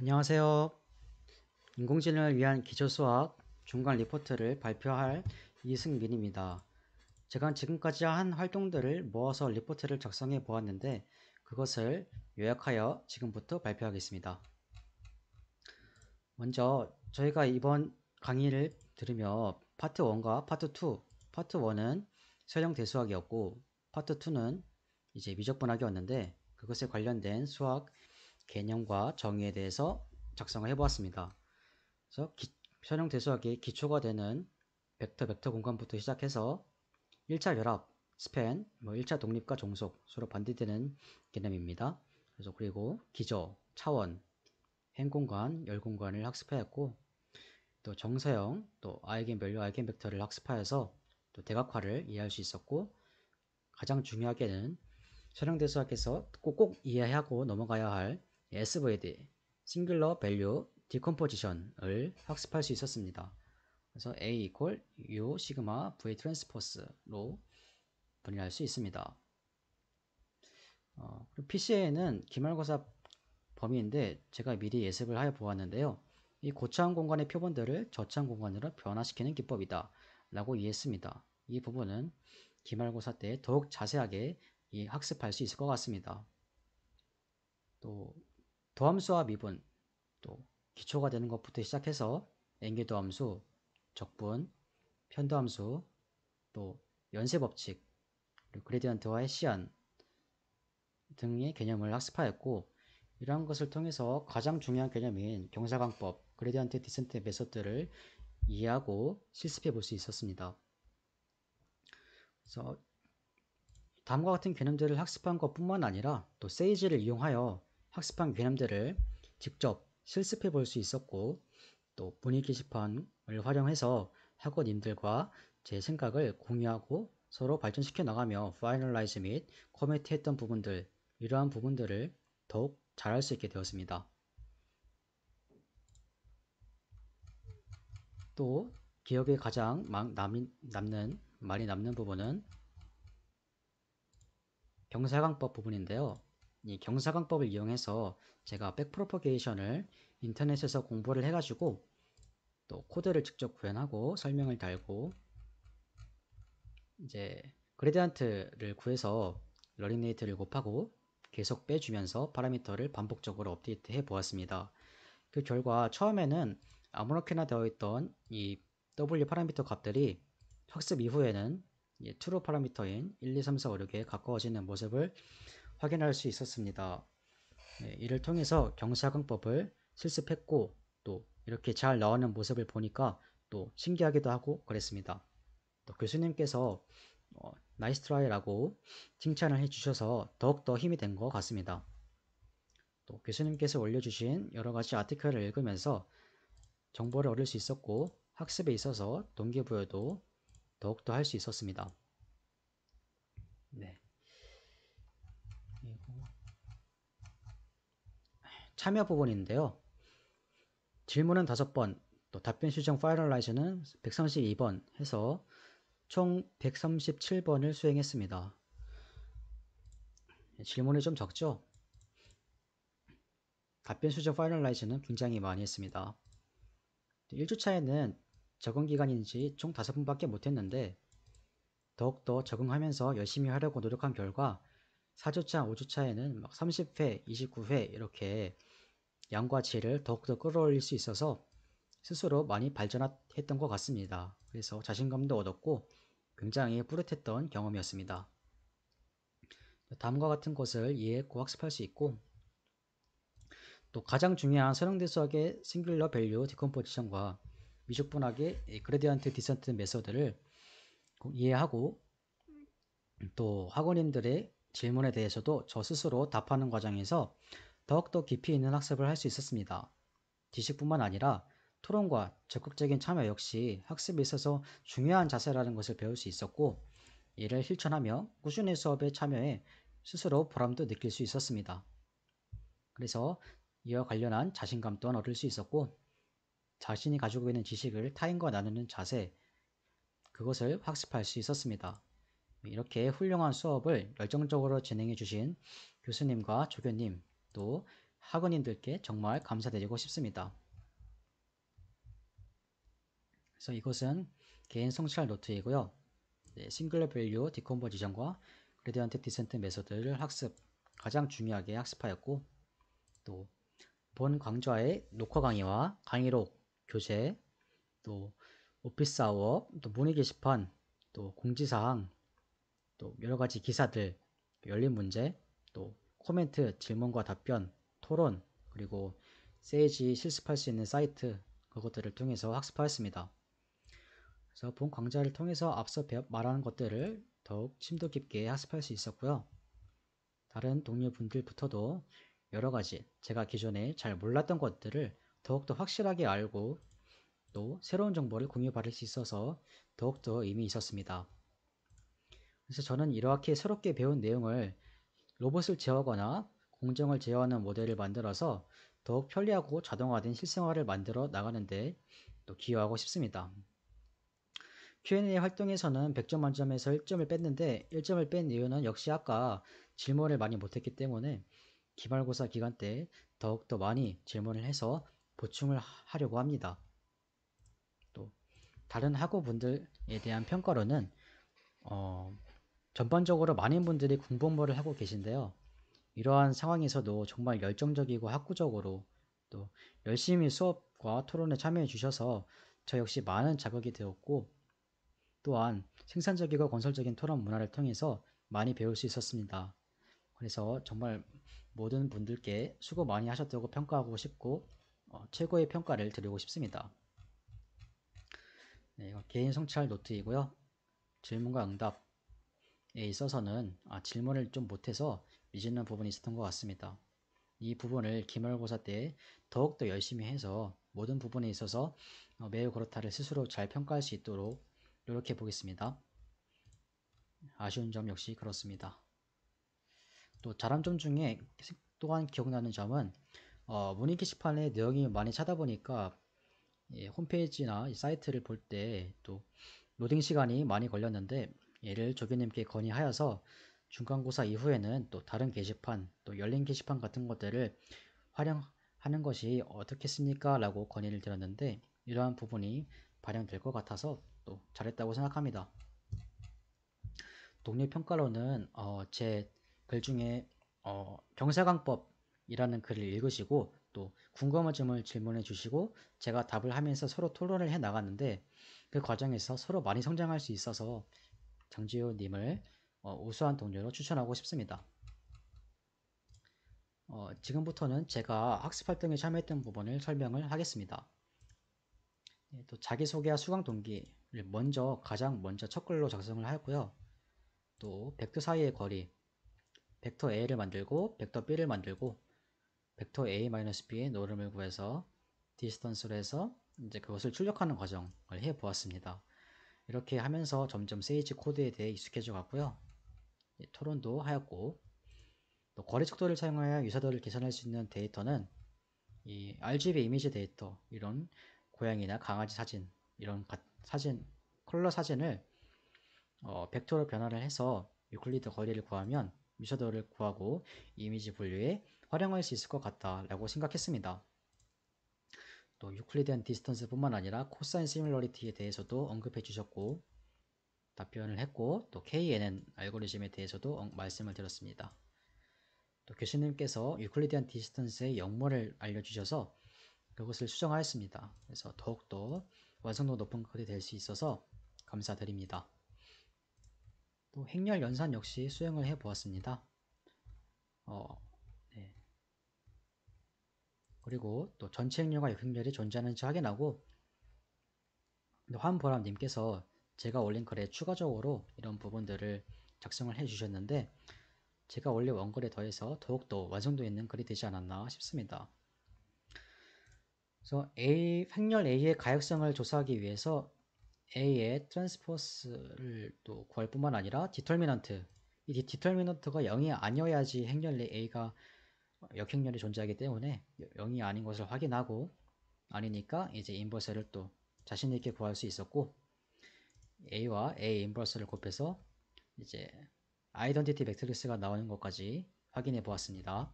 안녕하세요. 인공지능을 위한 기초수학 중간 리포트를 발표할 이승민입니다. 제가 지금까지 한 활동들을 모아서 리포트를 작성해 보았는데 그것을 요약하여 지금부터 발표하겠습니다. 먼저 저희가 이번 강의를 들으며 파트 1과 파트 2, 파트 1은 설형 대수학이었고 파트 2는 이제 미적분학이었는데 그것에 관련된 수학 개념과 정의에 대해서 작성을 해보았습니다. 그래서 기, 현형 대수학의 기초가 되는 벡터 벡터 공간부터 시작해서 1차 결합, 스팬, 뭐 1차 독립과 종속 서로 반대되는 개념입니다. 그래서 그리고 기저, 차원, 행공간, 열공간을 학습하였고 또 정서형, 또 아이겐밸류, 아이겐벡터를 학습하여서 또 대각화를 이해할 수 있었고 가장 중요하게는 현형 대수학에서 꼭꼭 이해하고 넘어가야 할 SVD, 싱글러 밸류 디컴포지션을 학습할 수 있었습니다. 그래서 A equal U sigma V t r a n s p o s e 로 분리할 수 있습니다. 어, PCA는 기말고사 범위인데 제가 미리 예습을 하여 보았는데요. 이 고창 공간의 표본들을 저창 공간으로 변화시키는 기법이다 라고 이해했습니다. 이 부분은 기말고사 때 더욱 자세하게 학습할 수 있을 것 같습니다. 또 도함수와 미분, 또 기초가 되는 것부터 시작해서 앵계도함수 적분, 편도함수, 또 연쇄법칙, 그리고 그레디언트와의 시안 등의 개념을 학습하였고 이러한 것을 통해서 가장 중요한 개념인 경사광법, 그레디언트 디센트 메서드를 이해하고 실습해 볼 수 있었습니다. 그래서 다음과 같은 개념들을 학습한 것뿐만 아니라 또 세이지를 이용하여 학습한 개념들을 직접 실습해 볼 수 있었고 또 문의 게시판을 활용해서 학원님들과 제 생각을 공유하고 서로 발전시켜 나가며 파이널라이즈 및 커뮤니티 했던 부분들 이러한 부분들을 더욱 잘할 수 있게 되었습니다. 또 기억에 가장 남, 남는 많이 남는 부분은 경사강법 부분인데요. 이 경사광법을 이용해서 제가 백프로퍼게이션을 인터넷에서 공부를 해가지고 또 코드를 직접 구현하고 설명을 달고 이제 그레디언트를 구해서 러닝레이트를 곱하고 계속 빼주면서 파라미터를 반복적으로 업데이트 해 보았습니다. 그 결과 처음에는 아무렇게나 되어 있던 이 W 파라미터 값들이 학습 이후에는 예, t r 파라미터인 1, 2, 3, 4, 5, 6에 가까워지는 모습을 확인할 수 있었습니다. 네, 이를 통해서 경사강법을 실습했고 또 이렇게 잘 나오는 모습을 보니까 또 신기하기도 하고 그랬습니다. 또 교수님께서 어, 나이스 트라이라고 칭찬을 해주셔서 더욱더 힘이 된 것 같습니다. 또 교수님께서 올려주신 여러가지 아티클을 읽으면서 정보를 얻을 수 있었고 학습에 있어서 동기부여도 더욱더 할 수 있었습니다. 네. 참여 부분인데요. 질문은 5번, 또 답변 수정 파이널라이즈는 132번 해서 총 137번을 수행했습니다. 질문이 좀 적죠? 답변 수정 파이널라이즈는 굉장히 많이 했습니다. 1주차에는 적응 기간인지 총 5분밖에 못했는데 더욱더 적응하면서 열심히 하려고 노력한 결과 4주차, 5주차에는 막 30회, 29회 이렇게 양과 질을 더욱더 끌어올릴 수 있어서 스스로 많이 발전했던 것 같습니다. 그래서 자신감도 얻었고 굉장히 뿌듯했던 경험이었습니다. 다음과 같은 것을 이해했고 학습할 수 있고 또 가장 중요한 선형대 수학의 싱귤러 밸류 디컴포지션과 미적분학의 그레디언트 디센트 메소드를 이해하고 또 학원인들의 질문에 대해서도 저 스스로 답하는 과정에서 더욱더 깊이 있는 학습을 할 수 있었습니다. 지식뿐만 아니라 토론과 적극적인 참여 역시 학습에 있어서 중요한 자세라는 것을 배울 수 있었고 이를 실천하며 꾸준히 수업에 참여해 스스로 보람도 느낄 수 있었습니다. 그래서 이와 관련한 자신감 또한 얻을 수 있었고 자신이 가지고 있는 지식을 타인과 나누는 자세 그것을 학습할 수 있었습니다. 이렇게 훌륭한 수업을 열정적으로 진행해 주신 교수님과 조교님 또 학원인들께 정말 감사드리고 싶습니다. 그래서 이것은 개인 성찰 노트이고요. 네, 싱글러 밸류 디컴버지션과 그레디언트 디센트 메소드를 학습 가장 중요하게 학습하였고 또 본 강좌의 녹화 강의와 강의록, 교재, 또 오피스 아워, 또 문의 게시판, 또 공지사항, 또 여러가지 기사들, 열린 문제, 또 코멘트, 질문과 답변, 토론, 그리고 세이지 실습할 수 있는 사이트 그것들을 통해서 학습하였습니다. 그래서 본 강좌를 통해서 앞서 말하는 것들을 더욱 심도 깊게 학습할 수 있었고요. 다른 동료분들부터도 여러가지 제가 기존에 잘 몰랐던 것들을 더욱더 확실하게 알고 또 새로운 정보를 공유받을 수 있어서 더욱더 의미 있었습니다. 그래서 저는 이렇게 새롭게 배운 내용을 로봇을 제어하거나 공정을 제어하는 모델을 만들어서 더욱 편리하고 자동화된 실생활을 만들어 나가는데 또 기여하고 싶습니다. Q&A 활동에서는 100점 만점에서 1점을 뺐는데 1점을 뺀 이유는 역시 아까 질문을 많이 못했기 때문에 기말고사 기간 때 더욱더 많이 질문을 해서 보충을 하려고 합니다. 또 다른 학우분들에 대한 평가로는 어, 전반적으로 많은 분들이 군복무를 하고 계신데요. 이러한 상황에서도 정말 열정적이고 학구적으로 또 열심히 수업과 토론에 참여해 주셔서 저 역시 많은 자극이 되었고 또한 생산적이고 건설적인 토론 문화를 통해서 많이 배울 수 있었습니다. 그래서 정말 모든 분들께 수고 많이 하셨다고 평가하고 싶고 어, 최고의 평가를 드리고 싶습니다. 네, 개인 성찰 노트이고요. 질문과 응답 에 있어서는 아, 질문을 좀 못해서 미지는 부분이 있었던 것 같습니다. 이 부분을 기말고사 때 더욱더 열심히 해서 모든 부분에 있어서 어, 매우 그렇다를 스스로 잘 평가할 수 있도록 노력해 보겠습니다. 아쉬운 점 역시 그렇습니다. 또 자랑점 중에 또한 기억나는 점은 어, 문의 게시판에 내용이 많이 찾아 보니까 예, 홈페이지나 사이트를 볼 때 또 로딩 시간이 많이 걸렸는데 이를 조교님께 건의하여서 중간고사 이후에는 또 다른 게시판 또 열린 게시판 같은 것들을 활용하는 것이 어떻겠습니까 라고 건의를 드렸는데 이러한 부분이 발현될 것 같아서 또 잘했다고 생각합니다. 독립평가로는 어제글 중에 어 경사강법이라는 글을 읽으시고 또 궁금한 점을 질문해 주시고 제가 답을 하면서 서로 토론을 해 나갔는데 그 과정에서 서로 많이 성장할 수 있어서 장지효님을 어, 우수한 동료로 추천하고 싶습니다. 어, 지금부터는 제가 학습 활동에 참여했던 부분을 설명을 하겠습니다. 예, 또 자기소개와 수강 동기를 먼저 가장 먼저 첫 글로 작성을 하였고요. 또 벡터 사이의 거리, 벡터 A를 만들고 벡터 B를 만들고 벡터 A-B의 노름을 구해서 디스턴스로 해서 이제 그것을 출력하는 과정을 해 보았습니다. 이렇게 하면서 점점 세이지 코드에 대해 익숙해져 갔고요. 예, 토론도 하였고 또 거래 속도를 사용하여 유사도를 계산할 수 있는 데이터는 이 RGB 이미지 데이터 이런 고양이나 강아지 사진 이런 사진 컬러 사진을 어, 벡터로 변화를 해서 유클리드 거리를 구하면 유사도를 구하고 이미지 분류에 활용할 수 있을 것 같다라고 생각했습니다. 또유클리디언 디스턴스뿐만 아니라 코사인 시뮬러리티에 대해서도 언급해 주셨고 답변을 했고 또 KNN 알고리즘에 대해서도 어, 말씀을 드렸습니다. 또 교수님께서 유클리디언 디스턴스의 영모를 알려주셔서 그것을 수정하였습니다. 그래서 더욱더 완성도 높은 것이 될 수 있어서 감사드립니다. 또 행렬 연산 역시 수행을 해 보았습니다. 어, 그리고 또 전체 행렬과 역행렬이 존재하는지 확인하고 환보람님께서 제가 올린 글에 추가적으로 이런 부분들을 작성을 해주셨는데 제가 원래 원글에 더해서 더욱더 완성도 있는 글이 되지 않았나 싶습니다. 그래서 A, 행렬 A의 가역성을 조사하기 위해서 A의 트랜스포스를 또 구할 뿐만 아니라 디털미넌트 이 디털미넌트가 0이 아니어야지 행렬 A가 역행렬이 존재하기 때문에 0이 아닌 것을 확인하고 아니니까 이제 인버스를 또 자신있게 구할 수 있었고 A와 A 인버스를 곱해서 이제 아이덴티티 매트리스가 나오는 것까지 확인해 보았습니다.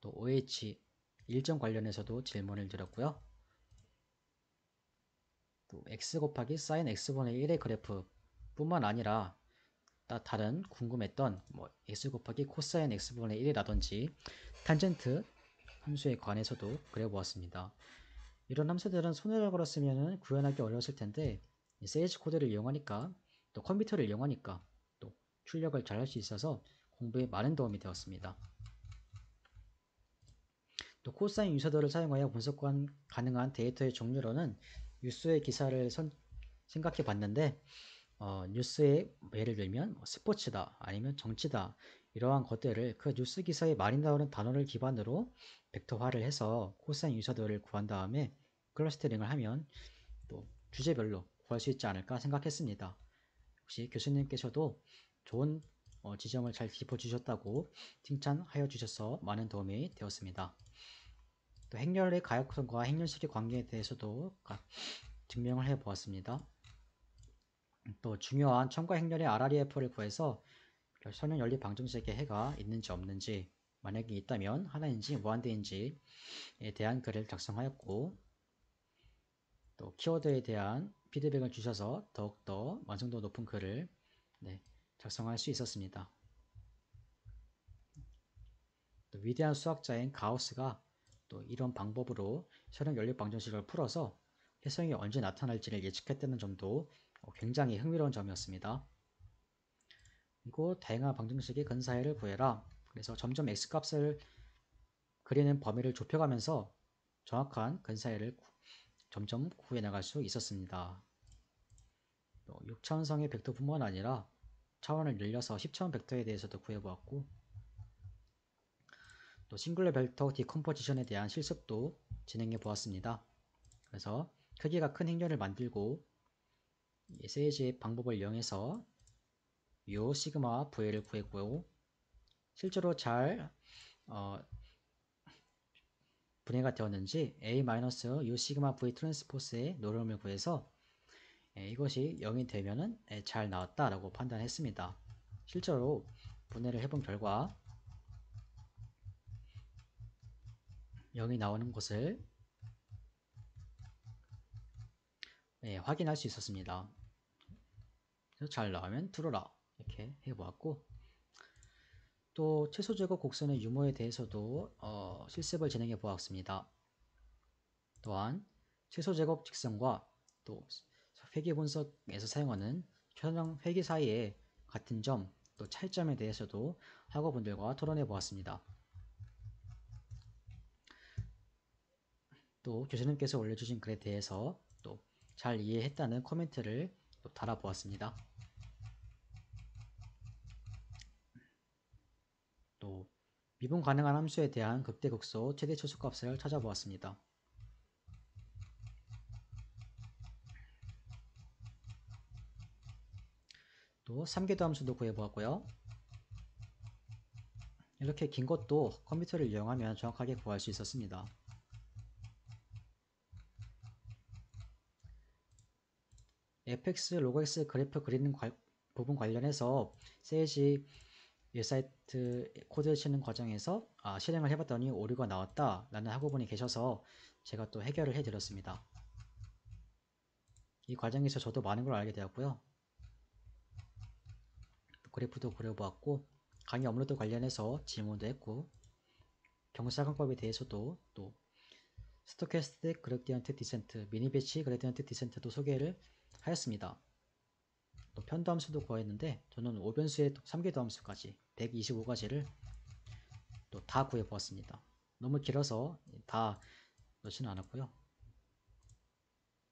또 OH 일정 관련해서도 질문을 드렸고요. 또 X 곱하기 sin X분의 1의 그래프 뿐만 아니라 다른 궁금했던 뭐 x 곱하기 코사인 x분의 1이라든지 탄젠트 함수에 관해서도 그려보았습니다. 이런 함수들은 손해를 걸었으면 구현하기 어려웠을 텐데 세이지 코드를 이용하니까 또 컴퓨터를 이용하니까 또 출력을 잘 할 수 있어서 공부에 많은 도움이 되었습니다. 또 코사인 유서들를 사용하여 분석 가능한 데이터의 종류로는 뉴스의 기사를 선, 생각해 봤는데 어, 뉴스에 예를 들면 뭐 스포츠다 아니면 정치다 이러한 것들을 그 뉴스 기사에 많이 나오는 단어를 기반으로 벡터화를 해서 코사인 유사도를 구한 다음에 클러스터링을 하면 또 주제별로 구할 수 있지 않을까 생각했습니다. 혹시 교수님께서도 좋은 어, 지점을 잘 짚어주셨다고 칭찬하여 주셔서 많은 도움이 되었습니다. 또 행렬의 가역성과 행렬식의 관계에 대해서도 증명을 해보았습니다. 또 중요한 첨가 행렬의 RREF를 구해서 선형 연립 방정식의 해가 있는지 없는지 만약에 있다면 하나인지 무한대인지에 대한 글을 작성하였고 또 키워드에 대한 피드백을 주셔서 더욱더 완성도 높은 글을 네, 작성할 수 있었습니다. 위대한 수학자인 가우스가 또 이런 방법으로 혈형 연립 방정식을 풀어서 혜성이 언제 나타날지를 예측했다는 점도 어, 굉장히 흥미로운 점이었습니다. 그리고 다양한 방정식의 근사해를 구해라. 그래서 점점 x값을 그리는 범위를 좁혀가면서 정확한 근사해를 점점 구해 나갈 수 있었습니다. 6차원성의 벡터뿐만 아니라 차원을 늘려서 10차원 벡터에 대해서도 구해보았고 또 싱글러 벡터 디컴포지션에 대한 실습도 진행해 보았습니다. 그래서 크기가 큰 행렬을 만들고 세이지 방법을 이용해서 요 시그마 v 위를 구했고요. 실제로 잘 어, 분해가 되었는지 A-U 시그마 V 트랜스포스의 노름을 구해서 예, 이것이 0이 되면은 예, 잘 나왔다라고 판단했습니다. 실제로 분해를 해본 결과 0이 나오는 것을 예, 확인할 수 있었습니다. 잘 나오면 들어라 이렇게 해보았고 또 최소 제곱 곡선의 유무에 대해서도 어, 실습을 진행해 보았습니다. 또한 최소 제곱 직선과 또 회계 분석에서 사용하는 최선형 회계 사이의 같은 점 또 차이점에 대해서도 학우분들과 토론해 보았습니다. 또 교수님께서 올려주신 글에 대해서 또 잘 이해했다는 코멘트를 또 달아보았습니다. 미분 가능한 함수에 대한 극대극소 최대 초소값을 찾아보았습니다. 또 3개도 함수도 구해보았고요. 이렇게 긴 것도 컴퓨터를 이용하면 정확하게 구할 수 있었습니다. fx, log x 그래프 그리는 관, 부분 관련해서 세이지 웹사이트 코드 치는 과정에서 아, 실행을 해봤더니 오류가 나왔다 라는 학우분이 계셔서 제가 또 해결을 해드렸습니다. 이 과정에서 저도 많은 걸 알게 되었고요. 그래프도 그려보았고 강의 업로드 관련해서 질문도 했고 경사강법에 대해서도 또 스토캐스틱 그레디언트 디센트, 미니배치 그레디언트 디센트도 소개를 하였습니다. 또 편도함수도 구했는데 저는 5변수의 3개도함수까지 125가지를 또 다 구해보았습니다. 너무 길어서 다 넣지는 않았고요.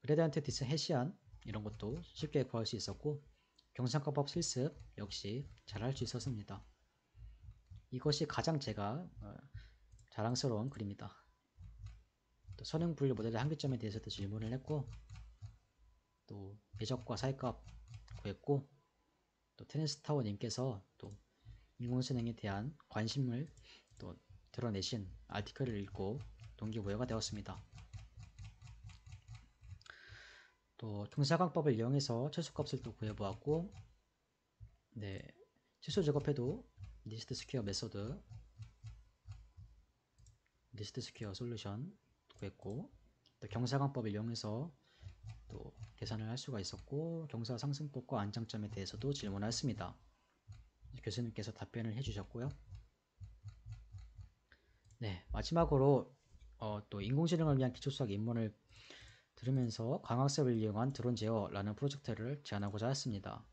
그레드한테 디스 해시안 이런 것도 쉽게 구할 수 있었고 경상과법 실습 역시 잘 할 수 있었습니다. 이것이 가장 제가 어, 자랑스러운 그림이다또 선형 분류 모델의 한계점에 대해서도 질문을 했고 또 배적과 사이값 구했고 또 테니스타워님께서 또 인공지능에 대한 관심을 또 드러내신 아티클을 읽고 동기부여가 되었습니다. 또 중사각법을 이용해서 최소값을 또 구해보았고 네 최소 작업해도 리스트 스퀘어 메소드 리스트 스퀘어 솔루션 구했고 또 경사각법을 이용해서 또 계산을 할 수가 있었고 경사 상승법과 안정점에 대해서도 질문을 했습니다. 교수님께서 답변을 해주셨고요. 네, 마지막으로 어, 또 인공지능을 위한 기초수학 입문을 들으면서 광학습을 이용한 드론 제어라는 프로젝트를 제안하고자 했습니다.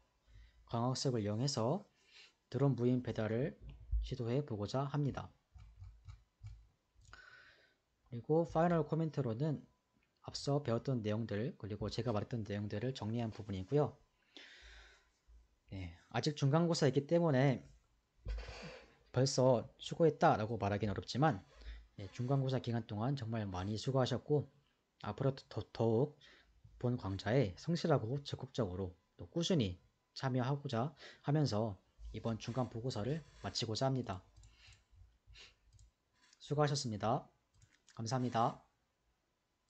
광학습을 이용해서 드론 무인 배달을 시도해 보고자 합니다. 그리고 파이널 코멘트로는 앞서 배웠던 내용들 그리고 제가 말했던 내용들을 정리한 부분이고요. 예, 아직 중간고사이기 때문에 벌써 수고했다 라고 말하기는 어렵지만 예, 중간고사 기간 동안 정말 많이 수고하셨고 앞으로 더, 더욱 본 강좌에 성실하고 적극적으로 또 꾸준히 참여하고자 하면서 이번 중간 보고서를 마치고자 합니다. 수고하셨습니다. 감사합니다.